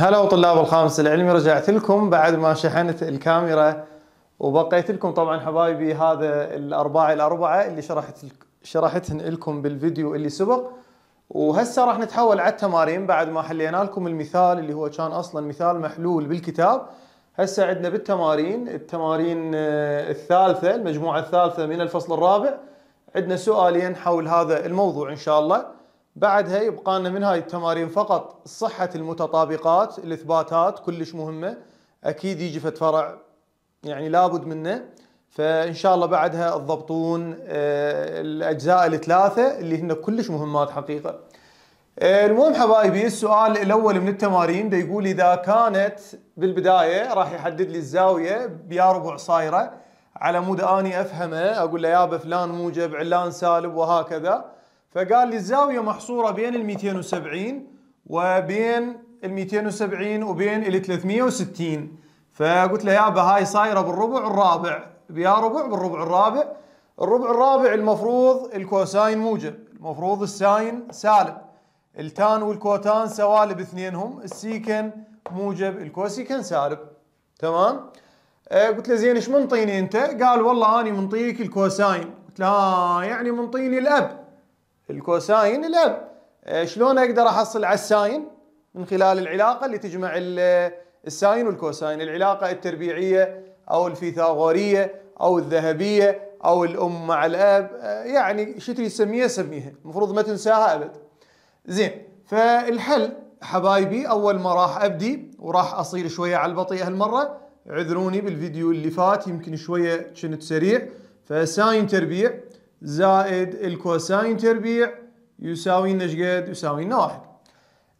هلا وطلاب الخامس العلمي رجعت لكم بعد ما شحنت الكاميرا وبقيت لكم طبعا حبايبي هذا الأربعة الاربعه اللي شرحت شرحتهن لكم بالفيديو اللي سبق وهسه راح نتحول على التمارين بعد ما حلينا لكم المثال اللي هو كان اصلا مثال محلول بالكتاب هسه عندنا بالتمارين التمارين آه، الثالثه المجموعه الثالثه من الفصل الرابع عندنا سؤالين حول هذا الموضوع ان شاء الله بعدها يبقى لنا من هاي التمارين فقط صحة المتطابقات الإثباتات كلش مهمة أكيد يجي فت فرع يعني لابد منه فإن شاء الله بعدها تضبطون آه، الأجزاء الثلاثة اللي هن كلش مهمات حقيقة آه، المهم حبايبي السؤال الأول من التمارين ده يقول إذا كانت بالبداية راح يحدد لي الزاوية بيا ربع صايرة على مود اني افهمه اقول له يا فلان موجب علان سالب وهكذا فقال لي الزاوية محصورة بين ال 270 وبين ال 270 وبين ال 360 فقلت له يابا هاي صايرة بالربع الرابع يا ربع بالربع الرابع الربع الرابع المفروض الكوساين موجب المفروض الساين سالب التان والكوتان سوالب اثنينهم السيكن موجب الكوسيكن سالب تمام آه قلت له زين ايش منطيني انت قال والله اني منطيك الكوساين قلت له آه يعني منطيني الاب الكوساين الاب آه، شلون اقدر احصل على الساين من خلال العلاقه اللي تجمع الساين والكوساين العلاقه التربيعيه او الفيثاغوريه او الذهبيه او الام مع الاب آه، يعني شو تريد تسميها سميها المفروض ما تنساها ابد زين فالحل حبايبي اول ما راح ابدي وراح اصير شويه على البطيء هالمره اعذروني بالفيديو اللي فات يمكن شويه كنت سريع فساين تربيع زائد الكوساين تربيع يساوي لنا شقد؟ يساوي لنا واحد.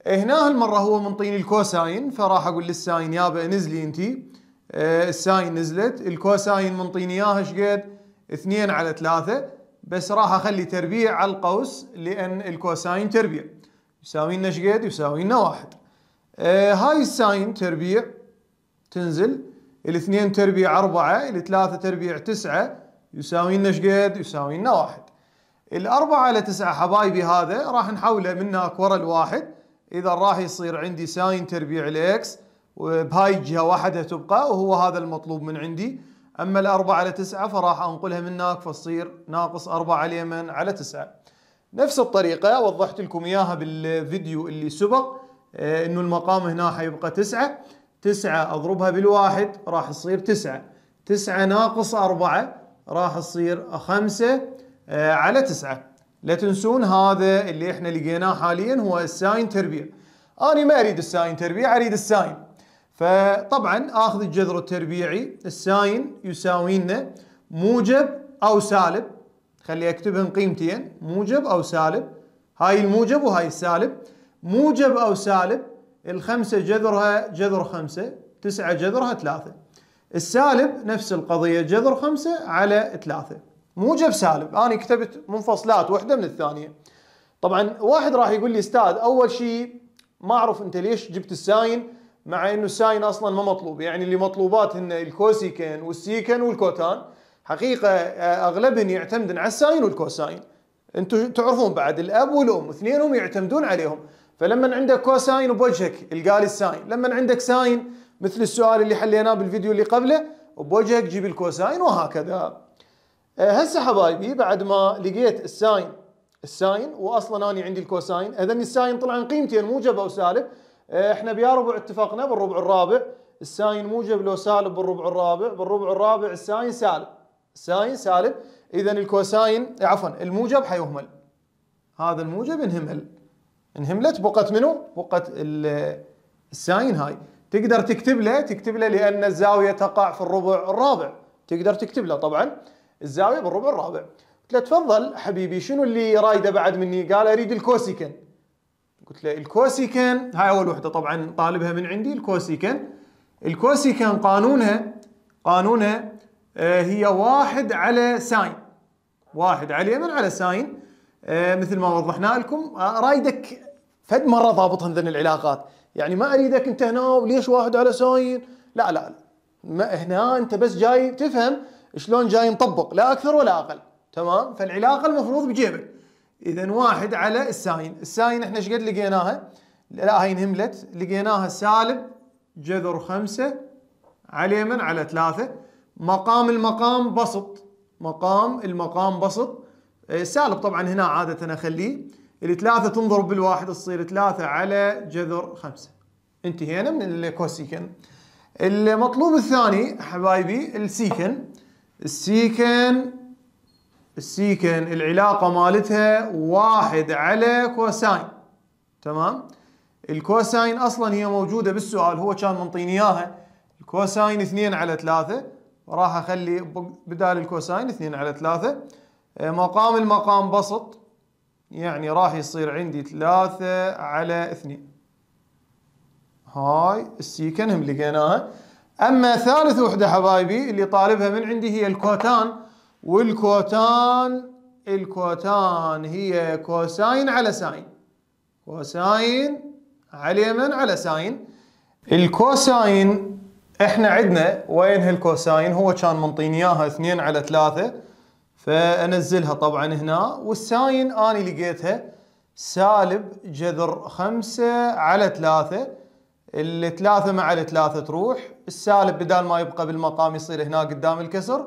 هنا هالمرة هو منطيني الكوساين فراح اقول للساين يابا انزلي انت آه الساين نزلت الكوساين منطيني اياها شقد؟ اثنين على ثلاثة بس راح اخلي تربيع على القوس لان الكوساين تربيع يساوي لنا شقد؟ يساوي لنا واحد. آه هاي الساين تربيع تنزل الاثنين تربيع أربعة الثلاثة تربيع تسعة يساوي لنا شقد؟ يساوي لنا واحد. الأربعة على تسعة حبايبي هذا راح نحوله من هناك ورا الواحد إذا راح يصير عندي ساين تربيع الإكس وبهاي الجهة واحدة تبقى وهو هذا المطلوب من عندي أما الأربعة على تسعة فراح أنقلها من هناك فتصير ناقص أربعة اليمن على تسعة. نفس الطريقة وضحت لكم إياها بالفيديو اللي سبق آه، إنه المقام هنا حيبقى تسعة تسعة أضربها بالواحد راح تصير تسعة تسعة ناقص أربعة راح تصير 5 آه، على 9 لا تنسون هذا اللي احنا لقيناه حاليا هو الساين تربيع انا ما اريد الساين تربيع اريد الساين فطبعا اخذ الجذر التربيعي الساين يساوي لنا موجب او سالب خلي اكتبهم قيمتين موجب او سالب هاي الموجب وهاي السالب موجب او سالب الخمسة جذرها جذر خمسة تسعة جذرها ثلاثة السالب نفس القضية جذر خمسة على ثلاثة موجب سالب أنا كتبت منفصلات واحدة من الثانية طبعا واحد راح يقول لي استاذ أول شيء ما أعرف أنت ليش جبت الساين مع أنه الساين أصلا ما مطلوب يعني اللي مطلوبات هن الكوسيكن والسيكن والكوتان حقيقة آه، أغلبهم يعتمدن على الساين والكوساين انتم تعرفون بعد الاب والام اثنينهم يعتمدون عليهم فلما عندك كوساين بوجهك القالي الساين لما عندك ساين مثل السؤال اللي حليناه بالفيديو اللي قبله وبوجهك جيب الكوساين وهكذا آه، هسه حبايبي بعد ما لقيت الساين الساين واصلا انا عندي الكوساين اذا الساين طلع قيمتين موجب او سالب آه، احنا بيا ربع اتفقنا بالربع الرابع الساين موجب لو سالب بالربع الرابع بالربع الرابع الساين سالب الساين سالب اذا الكوساين عفوا الموجب حيهمل هذا الموجب انهمل انهملت بقت منو بقت الساين هاي تقدر تكتب له تكتب له لان الزاويه تقع في الربع الرابع تقدر تكتب له طبعا الزاويه بالربع الرابع قلت له تفضل حبيبي شنو اللي رايده بعد مني قال اريد الكوسيكن قلت له الكوسيكن هاي اول وحده طبعا طالبها من عندي الكوسيكن الكوسيكن قانونها قانونها آه، هي واحد على ساين واحد على يمن على ساين آه، مثل ما وضحنا لكم آه، رايدك فد مره ضابطهم ذن العلاقات يعني ما اريدك انت هنا وليش واحد على ساين لا لا ما هنا انت بس جاي تفهم شلون جاي مطبق لا اكثر ولا اقل تمام فالعلاقه المفروض بجيبك اذا واحد على الساين الساين احنا ايش قد لقيناها لا هاي انهملت لقيناها سالب جذر خمسة على من على ثلاثة مقام المقام بسط مقام المقام بسط إيه، سالب طبعا هنا عادة اخليه الثلاثة تنضرب بالواحد تصير ثلاثة على جذر خمسة انتهينا من الكوسيكن المطلوب الثاني حبايبي السيكن السيكن السيكن العلاقة مالتها واحد على كوساين تمام الكوساين اصلا هي موجودة بالسؤال هو كان منطيني اياها الكوساين اثنين على ثلاثة راح اخلي بدال الكوساين اثنين على ثلاثة مقام المقام بسط يعني راح يصير عندي ثلاثة على اثنين هاي السيكن هم لقيناها أما ثالث وحدة حبايبي اللي طالبها من عندي هي الكوتان والكوتان الكوتان هي كوساين على ساين كوساين على يمن على ساين الكوساين احنا عندنا وين هالكوساين هو كان منطيني اياها 2 على 3 فانزلها طبعا هنا والساين اني لقيتها سالب جذر خمسة على ثلاثة الثلاثة مع الثلاثة تروح السالب بدال ما يبقى بالمقام يصير هنا قدام الكسر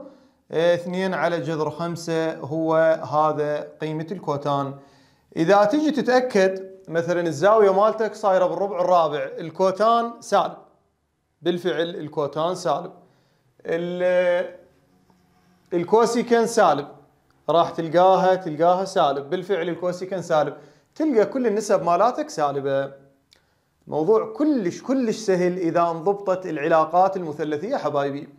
آه، اثنين على جذر خمسة هو هذا قيمة الكوتان إذا تجي تتأكد مثلا الزاوية مالتك صايرة بالربع الرابع الكوتان سالب بالفعل الكوتان سالب الكوسيكن سالب راح تلقاها تلقاها سالب بالفعل الكوسيكن سالب تلقى كل النسب مالاتك سالبه موضوع كلش كلش سهل اذا انضبطت العلاقات المثلثيه حبايبي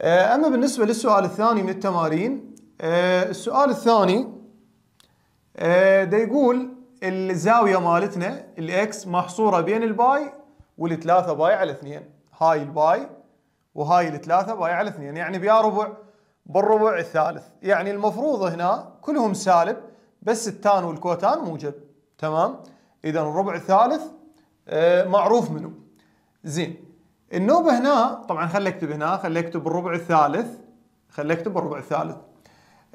آه، اما بالنسبه للسؤال الثاني من التمارين آه، السؤال الثاني آه، ده يقول الزاويه مالتنا الاكس محصوره بين الباي والثلاثه باي على اثنين هاي الباي وهاي الثلاثه باي على اثنين يعني بيا ربع بالربع الثالث يعني المفروض هنا كلهم سالب بس التان والكوتان موجب تمام اذا الربع الثالث آه، معروف منه زين النوبة هنا طبعا خلي اكتب هنا خلي اكتب الربع الثالث خلي اكتب الربع الثالث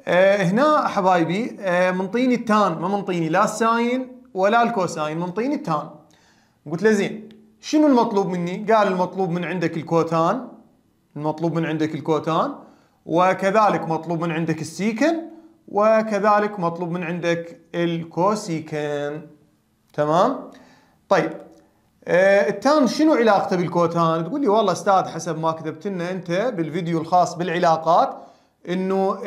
آه، هنا حبايبي آه، منطيني التان ما منطيني لا الساين ولا الكوساين منطيني التان قلت له زين شنو المطلوب مني؟ قال المطلوب من عندك الكوتان المطلوب من عندك الكوتان وكذلك مطلوب من عندك السيكن وكذلك مطلوب من عندك الكوسيكن تمام طيب آه التان شنو علاقته بالكوتان تقول لي والله استاذ حسب ما كتبت لنا انت بالفيديو الخاص بالعلاقات انه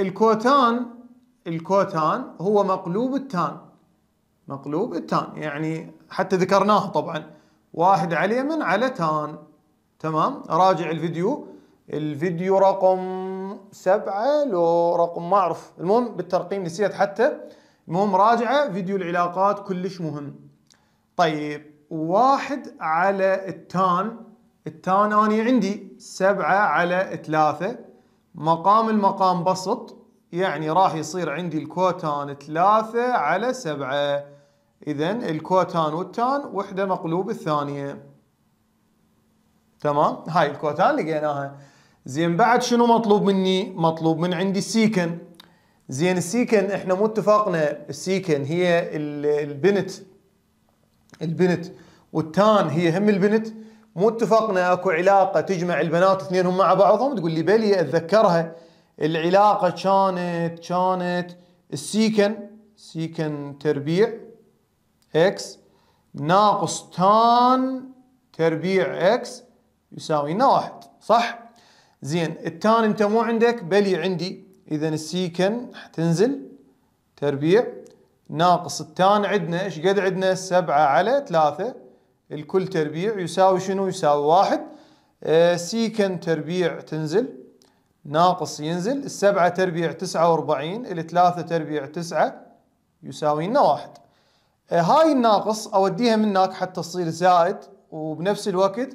الكوتان الكوتان هو مقلوب التان مقلوب التان يعني حتى ذكرناه طبعا واحد عليه من على تان تمام راجع الفيديو الفيديو رقم سبعة لو رقم ما أعرف المهم بالترقيم نسيت حتى المهم راجعة فيديو العلاقات كلش مهم طيب واحد على التان التان أنا عندي سبعة على ثلاثة مقام المقام بسط يعني راح يصير عندي الكوتان ثلاثة على سبعة إذا الكوتان والتان وحدة مقلوب الثانية تمام هاي الكوتان لقيناها زين بعد شنو مطلوب مني؟ مطلوب من عندي السيكن زين السيكن احنا مو اتفقنا السيكن هي البنت البنت والتان هي هم البنت مو اتفقنا اكو علاقه تجمع البنات اثنينهم مع بعضهم تقول لي بلي اتذكرها العلاقه كانت كانت السيكن سيكن تربيع اكس ناقص تان تربيع اكس يساوي واحد صح؟ زين التان انت مو عندك بلي عندي اذا السيكن تنزل تربيع ناقص التان عندنا ايش قد عندنا سبعة على ثلاثة الكل تربيع يساوي شنو يساوي واحد آه سيكن تربيع تنزل ناقص ينزل السبعة تربيع تسعة واربعين الثلاثة تربيع تسعة يساوي لنا واحد آه هاي الناقص اوديها من هناك حتى تصير زائد وبنفس الوقت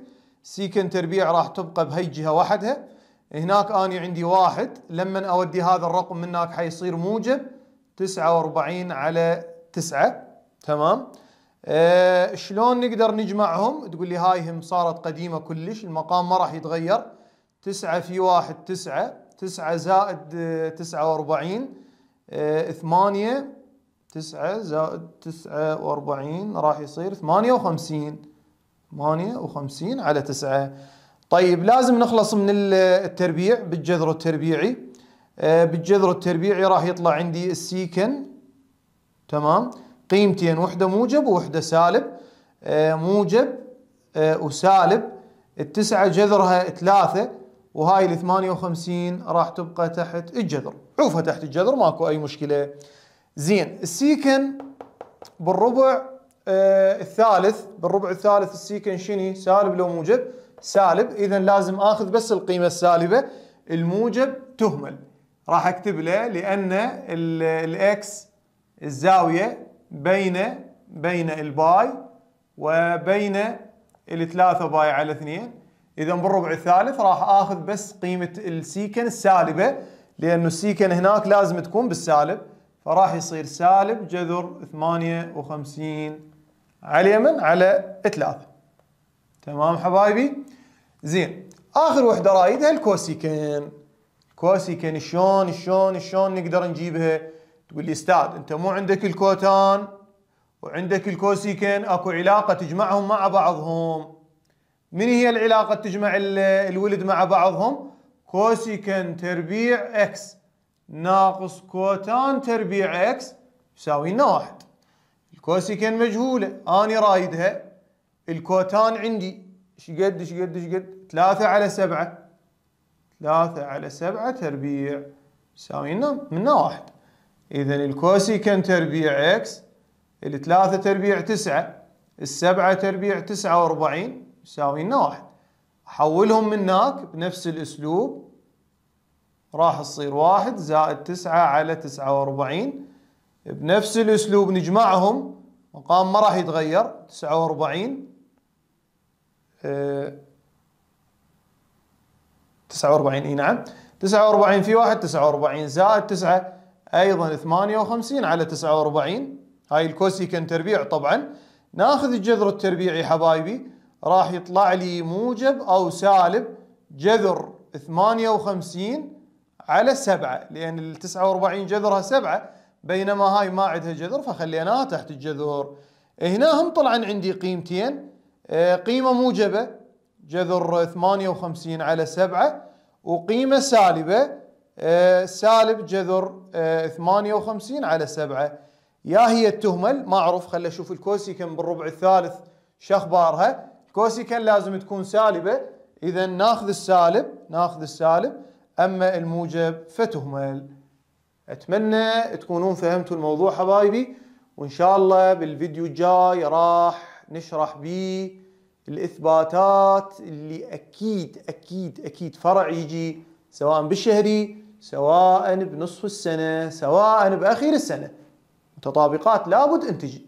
سيكن تربيع راح تبقى بهي الجهة وحدها هناك أنا عندي واحد لما أودي هذا الرقم من هناك حيصير موجب 49 على 9 تمام أه شلون نقدر نجمعهم تقول لي هاي هم صارت قديمة كلش المقام ما راح يتغير 9 في 1 9 9 زائد 49 أه 8 9 آه، زائد 49 راح يصير 58 58 على 9 طيب لازم نخلص من التربيع بالجذر التربيعي آه، بالجذر التربيعي راح يطلع عندي السيكن تمام قيمتين وحده موجب ووحده سالب آه، موجب آه، وسالب التسعة جذرها ثلاثة وهاي ال 58 راح تبقى تحت الجذر عوفها تحت الجذر ماكو اي مشكلة زين السيكن بالربع الثالث بالربع الثالث السيكن شنو سالب لو موجب سالب اذا لازم اخذ بس القيمه السالبه الموجب تهمل راح اكتب له لان الاكس الزاويه بين بين الباي وبين الثلاثة باي على اثنين اذا بالربع الثالث راح اخذ بس قيمه السيكن السالبه لانه السيكن هناك لازم تكون بالسالب فراح يصير سالب جذر 58 على اليمن على 3 تمام حبايبي زين اخر وحده رايدها الكوسيكن كوسيكن شلون شلون شلون نقدر نجيبها تقول لي استاذ انت مو عندك الكوتان وعندك الكوسيكن اكو علاقه تجمعهم مع بعضهم من هي العلاقه تجمع الولد مع بعضهم كوسيكن تربيع اكس ناقص كوتان تربيع اكس يساوي لنا واحد الكوسيكن مجهوله اني رايدها الكوتان عندي ايش قد ايش ثلاثة على سبعة ثلاثة على سبعة تربيع يساوي لنا منا واحد إذا الكوسيكن تربيع إكس الثلاثة تربيع تسعة السبعة تربيع تسعة وأربعين يساوي لنا واحد حولهم من هناك بنفس الأسلوب راح تصير واحد زائد تسعة على تسعة وأربعين بنفس الأسلوب نجمعهم مقام ما راح يتغير تسعة وأربعين 49 آه، اي نعم 49 في واحد 49 زائد 9 ايضا 58 على 49 هاي الكوسيكن تربيع طبعا ناخذ الجذر التربيعي حبايبي راح يطلع لي موجب او سالب جذر 58 على 7 لان ال 49 جذرها 7 بينما هاي ما عندها جذر فخليناها تحت الجذر هنا هم طلعن عندي قيمتين آه، قيمة موجبة جذر 58 على 7 وقيمة سالبة آه، سالب جذر 58 آه، على 7 يا هي التهمل ما اعرف خل اشوف الكوسيكن بالربع الثالث شخبارها الكوسيكن لازم تكون سالبة اذا ناخذ السالب ناخذ السالب اما الموجب فتهمل اتمنى تكونون فهمتوا الموضوع حبايبي وان شاء الله بالفيديو الجاي راح نشرح بيه الاثباتات اللي اكيد اكيد اكيد فرع يجي سواء بالشهري سواء بنصف السنه سواء باخير السنه متطابقات لابد ان تجي